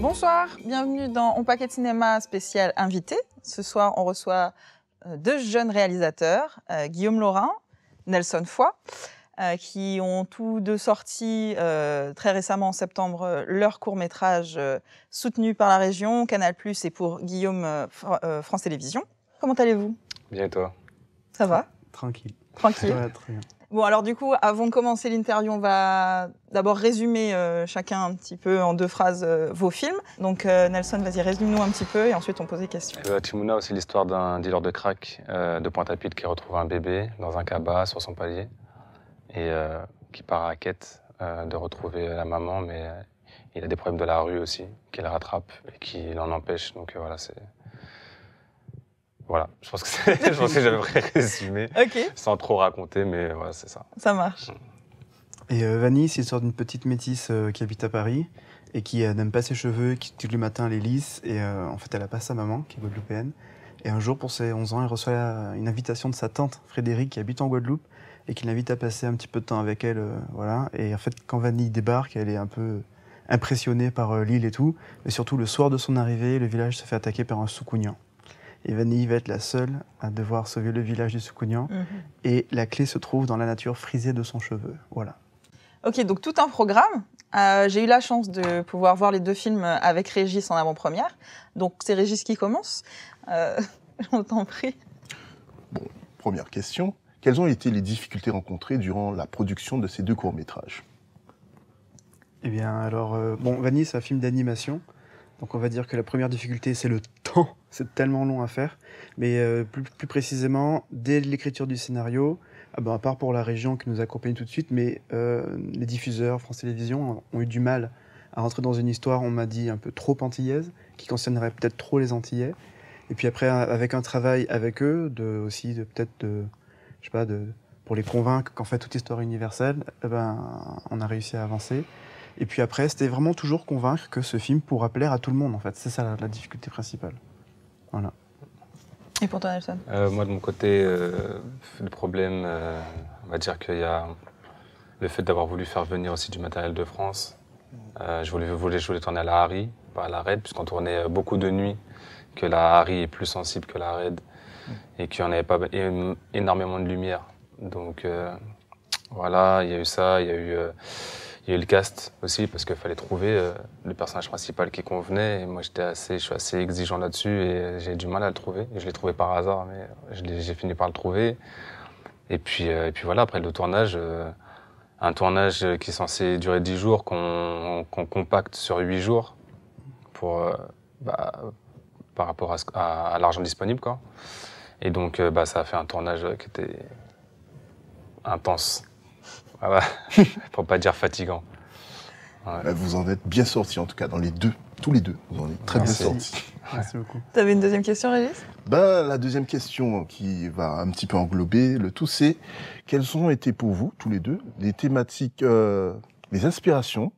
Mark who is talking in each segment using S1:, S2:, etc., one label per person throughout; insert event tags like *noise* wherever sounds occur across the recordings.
S1: Bonsoir, bienvenue dans On Paquet Cinéma spécial invité. Ce soir, on reçoit euh, deux jeunes réalisateurs, euh, Guillaume Laurin, Nelson Foy, euh, qui ont tous deux sorti très récemment en septembre leur court-métrage soutenu par la région, Canal+, et pour Guillaume France Télévisions. Comment allez-vous Bien et toi Ça va
S2: Tranquille. Tranquille.
S1: Bon, alors du coup, avant de commencer l'interview, on va d'abord résumer euh, chacun un petit peu en deux phrases euh, vos films. Donc euh, Nelson, vas-y, résume-nous un petit peu et ensuite on pose des questions.
S2: Timuna, aussi l'histoire d'un dealer de crack de Pointe-à-Pitre qui retrouve un bébé dans un cabas sur son palier et qui part à la quête de retrouver la maman, mais il a des problèmes de la rue aussi qui le rattrape et qui l'en empêche. Donc voilà, c'est voilà, *laughs* je pense que, je résumer résumé *laughs* sans trop raconter, mais voilà, c'est ça. Ça marche. Mm. Et
S3: euh, Vanille, c'est l'histoire d'une petite métisse euh, qui habite à Paris et qui euh, n'aime pas ses cheveux, qui tous les matins les lisse. Et en fait, elle n'a pas sa maman, qui est guadeloupéenne. Et un jour, pour ses 11 ans, elle reçoit une invitation de sa tante, Frédéric, qui habite en Guadeloupe, et qui l'invite à passer un petit peu de temps avec elle. voilà. Et en fait, quand Vanille débarque, elle est un peu impressionnée par l'île et tout. Mais surtout, le soir de son arrivée, le village se fait attaquer par un soukounian. Et Vanille va être la seule à devoir sauver le village du Soukounian. Mhm. Et la clé se trouve dans la nature frisée de son cheveu. Voilà.
S1: Ok, donc tout un programme. Euh, j'ai eu la chance de pouvoir voir les deux films avec Régis en avant-première. Donc c'est Régis qui commence. Euh, on *laughs* t'en prie.
S4: Bon, première question. Quelles ont été les difficultés rencontrées durant la production de ces deux courts-métrages
S3: Eh bien, alors, euh, bon, Vanille, c'est un film d'animation. Donc on va dire que la première difficulté, c'est le temps. C'est tellement long à faire. Mais euh, plus, plus, précisément, dès l'écriture du scénario, ah ben, à part pour la région qui nous accompagne tout de suite, mais euh, les diffuseurs, France Télévisions, ont eu du mal à rentrer dans une histoire, on m'a dit, un peu trop antillaise, qui concernerait peut-être trop les Antillais. Et puis après, avec un travail avec eux, de, aussi de peut-être de, je sais pas, de, pour les convaincre qu'en fait toute histoire est universelle, eh ben, on a réussi à avancer. Et puis après, c'était vraiment toujours convaincre que ce film pourra plaire à tout le monde, en fait. C'est ça la difficulté principale. Voilà.
S1: Et pour toi, Nelson
S2: euh, Moi, de mon côté, euh, le problème, euh, on va dire qu'il y a le fait d'avoir voulu faire venir aussi du matériel de France. je, voulais, voulais, tourner à la Harry, pas à la Red, puisqu'on tournait beaucoup de nuit, que la Harry est plus sensible que la Red et qu'il n'y en avait pas énormément de lumière. Donc voilà, il y a eu ça, il y a eu il y a eu le cast aussi parce qu'il fallait trouver euh, le personnage principal qui convenait. moi, j'étais assez, je suis assez exigeant là-dessus et euh, j'ai du mal à le trouver. je l'ai trouvé par hasard, mais j'ai fini par le trouver. Et puis, euh, puis voilà. Après le tournage, un tournage qui est censé durer 10 jours, qu'on compacte sur 8 jours pour bah, par rapport à, l'argent disponible, quoi. Et donc, bah, ça a fait un tournage qui était intense. Ah bah, *laughs* pour
S4: pas dire fatigant. Bah, vous en êtes bien sortis, en tout cas, dans les deux. Tous les deux, vous en êtes très bien sortis. Merci beaucoup.
S1: Tu avais une deuxième question, Régis
S4: bah, La deuxième question qui va un petit peu englober le tout, c'est quelles ont été pour vous, tous les deux, les thématiques, euh, les inspirations,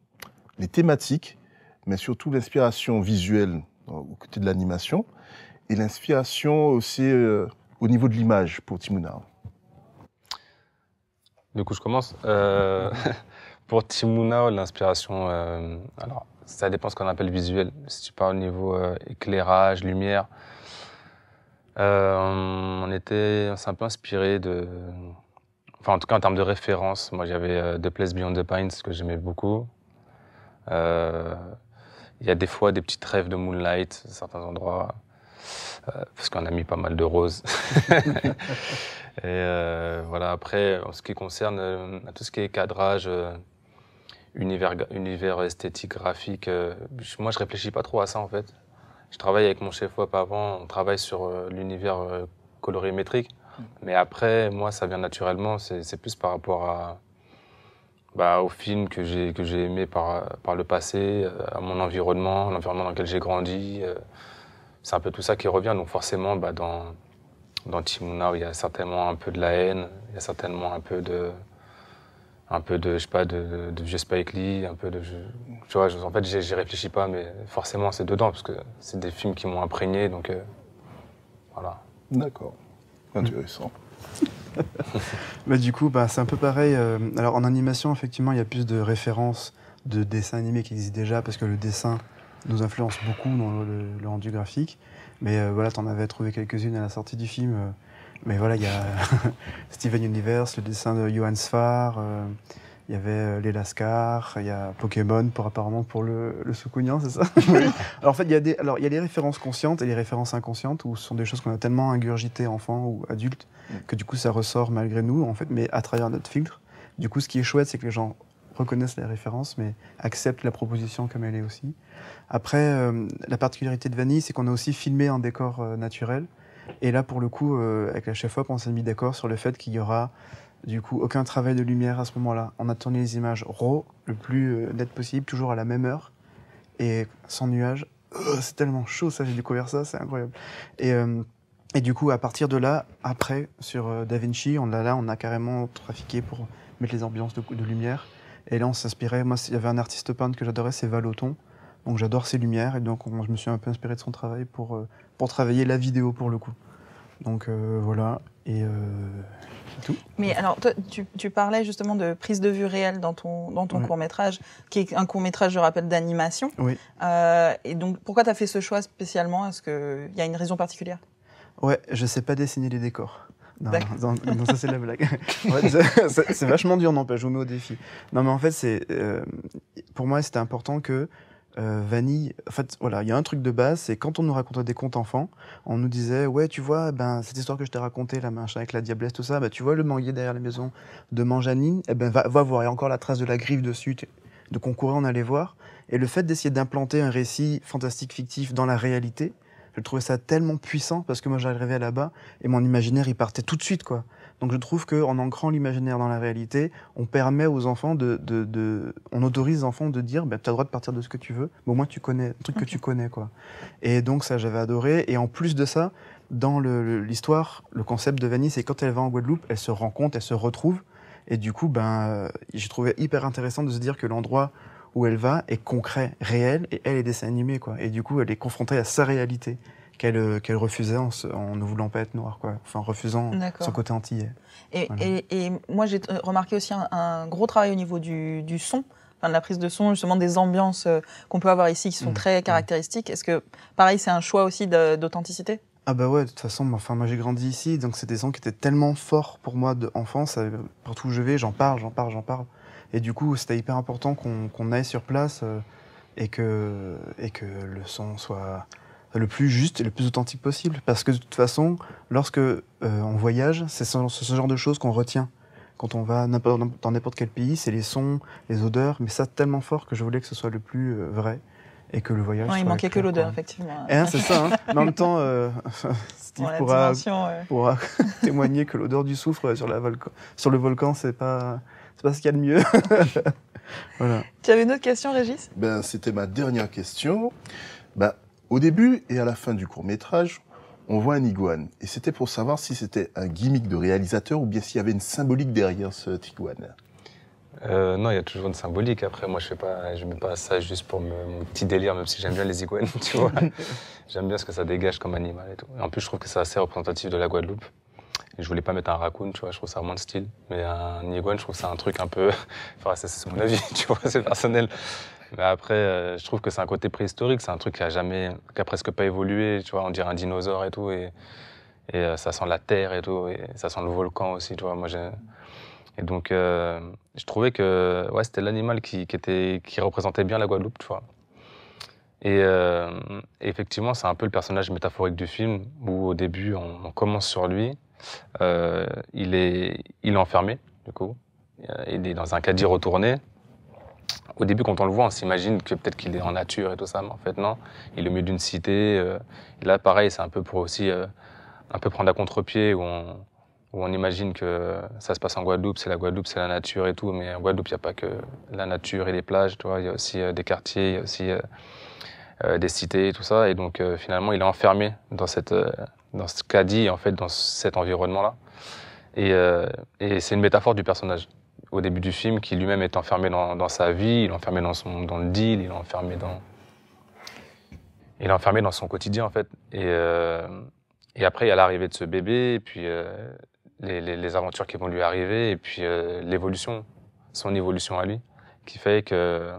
S4: les thématiques, mais surtout l'inspiration visuelle euh, au côté de l'animation et l'inspiration aussi euh, au niveau de l'image pour Timounard
S2: du coup, je commence. Euh, *laughs* pour Timunao, l'inspiration, euh, alors ça dépend ce qu'on appelle visuel. Si tu parles au niveau euh, éclairage, lumière, euh, on était, un peu inspiré de, enfin en tout cas en termes de référence. Moi, j'avais The Place Beyond the Pines que j'aimais beaucoup. Il y a des fois des petites rêves de Moonlight, à certains endroits. Euh, parce qu'on a mis pas mal de roses. *laughs* Et euh, voilà, après, en ce qui concerne euh, tout ce qui est cadrage, univers, univers esthétique, graphique, moi je réfléchis pas trop à ça en fait. Je travaille avec mon chef-op avant, on travaille sur l'univers colorimétrique. Mais après, moi ça vient naturellement, c'est plus par rapport à, bah, au film que j'ai aimé par, par le passé, à mon environnement, l'environnement dans lequel j'ai grandi c'est un peu tout ça qui revient. Donc forcément, bah, dans, dans Timuna, il y a certainement un peu de la haine, il y a certainement un peu de un peu de je sais pas de, vieux Spike Lee, un peu de tu vois, en fait j'y réfléchis pas mais forcément c'est dedans parce que c'est des films qui m'ont imprégné donc euh, voilà. D'accord. Intéressant. *laughs*
S3: Bah, du coup, bah, c'est un peu pareil. Euh, alors en animation, effectivement, il y a plus de références de dessins animés qui existent déjà parce que le dessin nous influence beaucoup dans le, rendu graphique. Mais euh, voilà, tu en avais trouvé quelques-unes à la sortie du film. Euh, mais voilà, il y a *laughs* Steven Universe, le dessin de Johan Sfar, euh, il y avait les Lascar, il y a Pokémon pour apparemment pour le, le c'est ça *laughs* oui. *laughs* Alors en fait, il y, a des, alors, y a les références conscientes et les références inconscientes, où ce sont des choses qu'on a tellement ingurgitées enfant ou adulte, mm. que du coup ça ressort malgré nous, en fait, mais à travers notre filtre. Du coup, ce qui est chouette, c'est que les gens reconnaissent les références, mais acceptent la proposition comme elle est aussi. Après, euh, la particularité de Vanille, c'est qu'on a aussi filmé un décor euh, naturel. Et là, pour le coup, euh, avec la chef op, on s'est mis d'accord sur le fait qu'il y aura du coup aucun travail de lumière à ce moment-là. On a tourné les images raw, le plus net possible, toujours à la même heure et sans nuages. Oh, c'est tellement chaud, ça, j'ai découvert ça, c'est incroyable. Et et du coup, à partir de là, après, sur Da Vinci, on a, là, on a carrément trafiqué pour mettre les ambiances de lumière. Et là, on s'inspirait. Moi, il y avait un artiste peintre que j'adorais, c'est Valoton. Donc j'adore ses lumières et donc je me suis un peu inspiré de son travail pour, euh, pour travailler la vidéo pour le coup. Donc euh, voilà, et euh, tout.
S1: Mais alors, toi, tu, tu, parlais justement de prise de vue réelle dans ton, dans ton court-métrage, qui est un court-métrage, je rappelle, d'animation. Oui. et donc, pourquoi tu as fait ce choix spécialement Est-ce qu'il y a une raison particulière
S3: Ouais, je sais pas dessiner les décors. Non, ça c'est la blague. *laughs* c'est vachement dur, n'empêche, je vous au défi. Non, mais en fait, c'est euh, pour moi, c'était important que euh, Vanille. En fait, voilà, il y a un truc de base, c'est quand on nous racontait des contes enfants, on nous disait Ouais, tu vois, ben, cette histoire que je t'ai racontée, la machin avec la diablesse, tout ça, ben, tu vois le manguier derrière la maison de Manjanine, eh ben, va, voir, il y a encore la trace de la griffe dessus. De courait, on allait voir. Et le fait d'essayer d'implanter un récit fantastique fictif dans la réalité, je trouvais ça tellement puissant parce que moi j'arrivais là-bas et mon imaginaire il partait tout de suite quoi. Donc je trouve qu'en ancrant l'imaginaire dans la réalité, on permet aux enfants de, de, de on autorise les enfants de dire, ben bah, tu as le droit de partir de ce que tu veux, mais au moins tu connais, un truc que tu connais quoi. Et donc ça j'avais adoré. Et en plus de ça, dans l'histoire, le, concept de Vanille, c'est quand elle va en Guadeloupe, elle se rencontre, elle se retrouve. Et du coup, ben, j'ai trouvé hyper intéressant de se dire que l'endroit où elle va est concret, réel, et elle est dessin animé, quoi. Et du coup, elle est confrontée à sa réalité qu'elle euh, refusait en, ne voulant pas être noire, quoi. Enfin, en refusant son côté antillais. Et,
S1: moi, j'ai euh, remarqué aussi un, gros travail au niveau du, son. de la prise de son, justement des ambiances euh, qu'on peut avoir ici qui sont mm. très mm. caractéristiques. Est-ce que, pareil, c'est un choix aussi d'authenticité
S3: ah bah ouais, de toute façon, enfin, moi j'ai grandi ici, donc c'est des sons qui étaient tellement forts pour moi d'enfance, partout où je vais, j'en parle, j'en parle, j'en parle. Et du coup, c'était hyper important qu'on aille sur place euh, et, que, et que le son soit le plus juste et le plus authentique possible. Parce que de toute façon, lorsque euh, on voyage, c'est ce, genre de choses qu'on retient. Quand on va dans n'importe quel pays, c'est les sons, les odeurs, mais ça tellement fort que je voulais que ce soit le plus euh, vrai et que le voyage. Ouais, il manquait que l'odeur, effectivement. Hein, c'est ça. Hein. en même temps, euh, *laughs* pourra, *laughs* témoigner que l'odeur du soufre sur, la sur le volcan, c'est pas, c'est pas ce qu'il y a de mieux. *laughs*
S4: voilà.
S1: Tu avais une autre question, Régis
S4: ben, C'était ma dernière question. Ben, au début et à la fin du court métrage, on voit un iguane. Et c'était pour savoir si c'était un gimmick de réalisateur ou bien s'il y avait une symbolique derrière ce iguane.
S2: Euh, non, il y a toujours une symbolique. Après, moi, je ne mets pas ça juste pour mon petit délire, même si j'aime bien les iguanes, *laughs* tu vois. *laughs* j'aime bien ce que ça dégage comme animal et tout. en plus, je trouve que c'est assez représentatif de la Guadeloupe. Et je voulais pas mettre un raccoon, tu vois, je trouve ça moins de style. Mais un iguane, je trouve ça un truc un peu. *laughs* Enfin, c'est mon avis, tu vois, c'est personnel. Mais après, euh, je trouve que c'est un côté préhistorique, c'est un truc qui a jamais, qui a presque pas évolué, tu vois, on dirait un dinosaure et tout, et, euh, ça sent la terre et tout, et ça sent le volcan aussi, tu vois. Moi, et donc, euh, je trouvais que ouais, c'était l'animal qui, était, qui représentait bien la Guadeloupe, tu vois. Et euh, effectivement, c'est un peu le personnage métaphorique du film où au début, on, commence sur lui. Euh, il, est, il est enfermé, du coup. Il est dans un caddie retourné. Au début, quand on le voit, on s'imagine que peut-être qu'il est en nature et tout ça, mais en fait, non. Il est au milieu d'une cité. là, pareil, c'est un peu pour aussi un peu prendre à contre-pied où on, où on imagine que ça se passe en Guadeloupe, c'est la Guadeloupe, c'est la nature et tout, mais en Guadeloupe, il n'y a pas que la nature et les plages, tu vois, il y a aussi euh, des quartiers, il y a aussi euh, euh, des cités et tout ça, et donc finalement, il est enfermé dans, cette, dans ce caddie, en fait, dans cet environnement-là. Et, et c'est une métaphore du personnage au début du film qui lui-même est enfermé dans, dans, sa vie, il est enfermé dans, son, dans le deal, il est enfermé dans... Il est enfermé dans son quotidien, en fait. Et, et après, il y a l'arrivée de ce bébé, et puis les, aventures qui vont lui arriver et puis euh, l'évolution, son évolution à lui, qui fait que,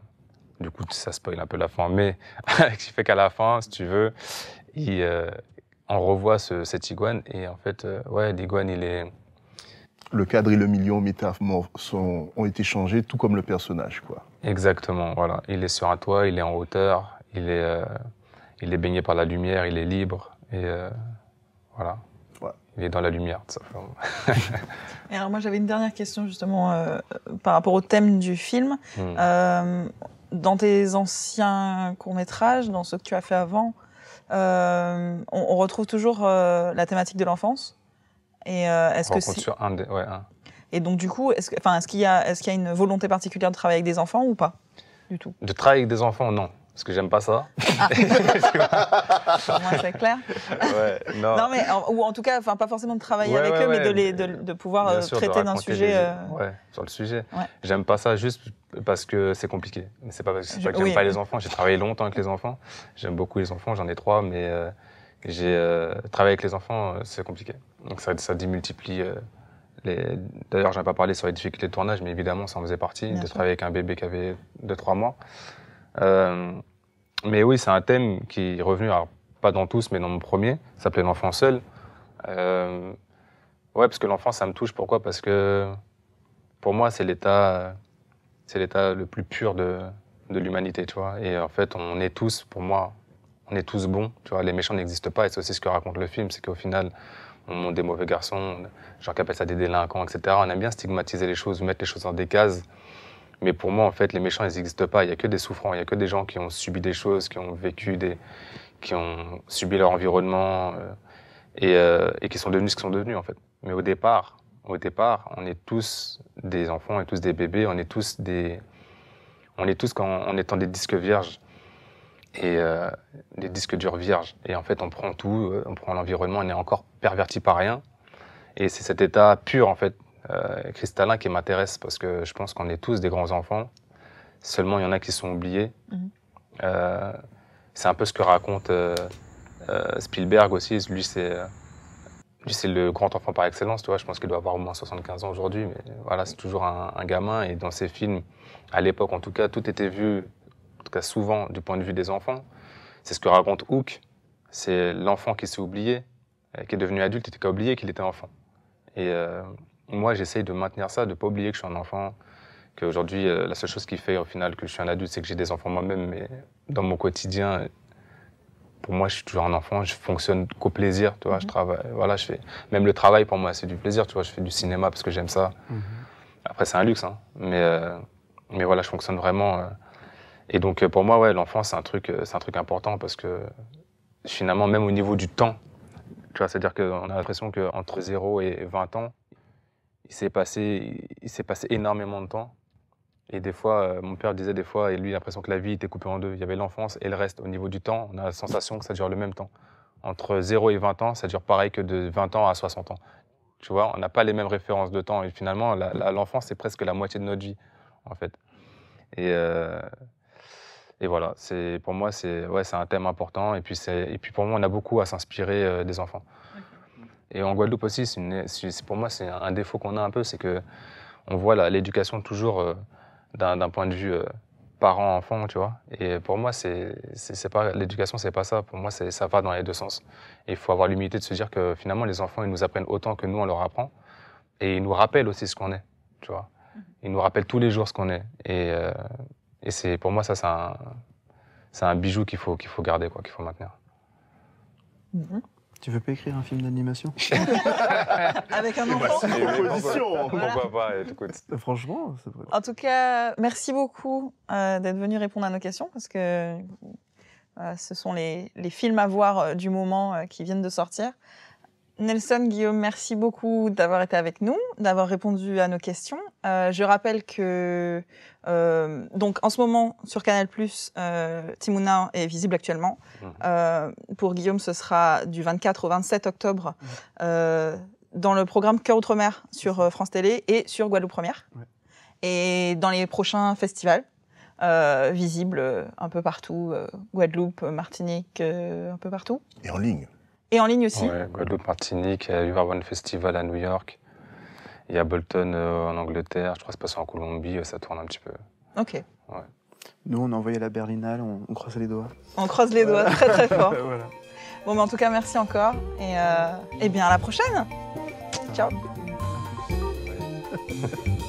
S2: du coup, ça spoil un peu la fin, mais *laughs* qui fait qu'à la fin, si tu veux, il, euh, on revoit ce, cet iguane et en fait, euh, ouais, l'iguane, il
S4: est. Le cadre et le million métamorph sont, ont été changés, tout comme le personnage, quoi.
S2: Exactement, voilà. Il est sur un toit, il est en hauteur, il est, il est baigné par la lumière, il est libre et voilà il est dans la lumière. Tout
S1: *laughs* et alors moi j'avais une dernière question justement euh, par rapport au thème du film. Hmm. Euh, dans tes anciens courts métrages, dans ceux que tu as fait avant, euh, on, retrouve toujours la thématique de l'enfance. Et est-ce que sur un, des... Et donc du coup, est-ce enfin, est-ce qu'il y a, est-ce qu'il y a une volonté particulière de travailler avec des enfants ou pas du tout
S2: De travailler avec des enfants, non parce que j'aime pas ça. Ah.
S1: *laughs* moi, c'est clair. non. mais ou en tout cas, enfin pas forcément de travailler avec eux, mais de, pouvoir euh, traiter d'un sujet. Euh,
S2: sur le sujet. J'aime pas ça juste parce que c'est compliqué. C'est pas parce que, Je... j'aime pas les enfants. J'ai travaillé longtemps avec les enfants. J'aime beaucoup les enfants. J'en ai trois, mais travailler euh, j'ai travaillé avec les enfants, c'est compliqué. Donc ça, ça démultiplie. Les... D'ailleurs, je ai pas parlé sur les difficultés de tournage, mais évidemment, ça en faisait partie, de travailler avec un bébé qui avait 2-3 mois. Euh, mais oui, c'est un thème qui est revenu, pas dans tous, mais dans mon premier, ça s'appelait l'enfant seul. Euh, ouais, parce que l'enfant, ça me touche. Pourquoi Parce que pour moi, c'est l'état, c'est l'état le plus pur de, de l'humanité, tu vois. Et en fait, on est tous, pour moi, on est tous bons, tu vois. Les méchants n'existent pas. Et c'est aussi ce que raconte le film, c'est qu'au final, on est des mauvais garçons, genre qui ça des délinquants, etc. On aime bien stigmatiser les choses, mettre les choses dans des cases. Mais pour moi, en fait, les méchants, ils n'existent pas. Il n'y a que des souffrants, il n'y a que des gens qui ont subi des choses, qui ont vécu des. qui ont subi leur environnement euh, euh, et, qui sont devenus ce qu'ils sont devenus, en fait. Mais au départ, au départ, on est tous des enfants, et tous des bébés, on est tous des. On est tous, quand on étant des disques vierges, et euh, des disques durs vierges. Et en fait, on prend tout, on prend l'environnement, on est encore perverti par rien. Et c'est cet état pur, en fait, euh, cristallin qui m'intéresse parce que je pense qu'on est tous des grands enfants. Seulement, il y en a qui sont oubliés. Mhm. Euh, c'est un peu ce que raconte euh, Spielberg aussi. Lui, c'est c'est le grand enfant par excellence, tu vois. Je pense qu'il doit avoir au moins 75 ans aujourd'hui, mais voilà, c'est toujours un, gamin. Et dans ses films, à l'époque en tout cas, tout était vu, en tout cas souvent, du point de vue des enfants. C'est ce que raconte Hook. C'est l'enfant qui s'est oublié, qui est devenu adulte et qui a oublié qu'il était enfant. Et, moi, j'essaye de maintenir ça, de pas oublier que je suis un enfant, qu'aujourd'hui, euh, la seule chose qui fait au final que je suis un adulte, c'est que j'ai des enfants moi-même, mais dans mon quotidien, pour moi, je suis toujours un enfant, je fonctionne qu'au plaisir, tu vois, je mhm. travaille, voilà, je fais, même le travail pour moi, c'est du plaisir, tu vois, je fais du cinéma parce que j'aime ça. Mhm. Après, c'est un luxe, hein, mais, euh, mais voilà, je fonctionne vraiment. Euh, et donc, pour moi, ouais, l'enfant, c'est un truc, c'est un truc important parce que finalement, même au niveau du temps, tu vois, c'est-à-dire qu'on a l'impression qu'entre 0 et 20 ans, il s'est passé, passé énormément de temps. Et des fois, euh, mon père disait des fois, et lui, l'impression que la vie était coupée en deux. Il y avait l'enfance et le reste. Au niveau du temps, on a la sensation que ça dure le même temps. Entre 0 et 20 ans, ça dure pareil que de 20 ans à 60 ans. Tu vois, on n'a pas les mêmes références de temps. Et finalement, l'enfance, c'est presque la moitié de notre vie, en fait. Et, euh, voilà, pour moi, c'est ouais, un thème important. Et puis, et puis, pour moi, on a beaucoup à s'inspirer euh, des enfants. Et en Guadeloupe aussi, une, pour moi, c'est un défaut qu'on a un peu, c'est que on voit l'éducation toujours euh, d'un point de vue euh, parent-enfant, tu vois. Et pour moi, c'est pas l'éducation, c'est pas ça. Pour moi, ça va dans les deux sens. Et il faut avoir l'humilité de se dire que finalement, les enfants, ils nous apprennent autant que nous, on leur apprend. Et ils nous rappellent aussi ce qu'on est, tu vois. Mm-hmm. Ils nous rappellent tous les jours ce qu'on est. Et, euh, c'est pour moi, ça, c'est un, bijou qu'il faut, qu'il faut garder, qu'il faut maintenir.
S3: Mm-hmm. Tu veux pas écrire un film d'animation
S2: *laughs* Avec un
S3: bah, enfant Proposition Pourquoi pas Franchement, c'est vrai.
S1: En tout cas, merci beaucoup euh, d'être venu répondre à nos questions parce que euh, ce sont les, les, films à voir euh, du moment qui viennent de sortir. Nelson, Guillaume, merci beaucoup d'avoir été avec nous, d'avoir répondu à nos questions. Euh, je rappelle que euh, donc en ce moment sur Canal euh, Timouna est visible actuellement. Mhm. Euh, pour Guillaume, ce sera du 24 au 27 octobre mhm. dans le programme Cœur Outre-mer sur France Télé et sur Guadeloupe Première. Et dans les prochains festivals, visibles un peu partout, Guadeloupe, Martinique, un peu partout. Et en ligne. Et en ligne aussi ouais,
S2: Guadeloupe, Martinique, il y a One Festival à New York. Il y a Bolton euh, en Angleterre, je crois que c'est passé en Colombie, euh, ça tourne un petit peu.
S3: Ok. Nous, on a envoyé la Berlinale, on, croise les doigts.
S1: On croise les doigts, très très fort. *laughs* Bon, mais en tout cas, merci encore et, euh, et bien à la prochaine. Ciao. *laughs*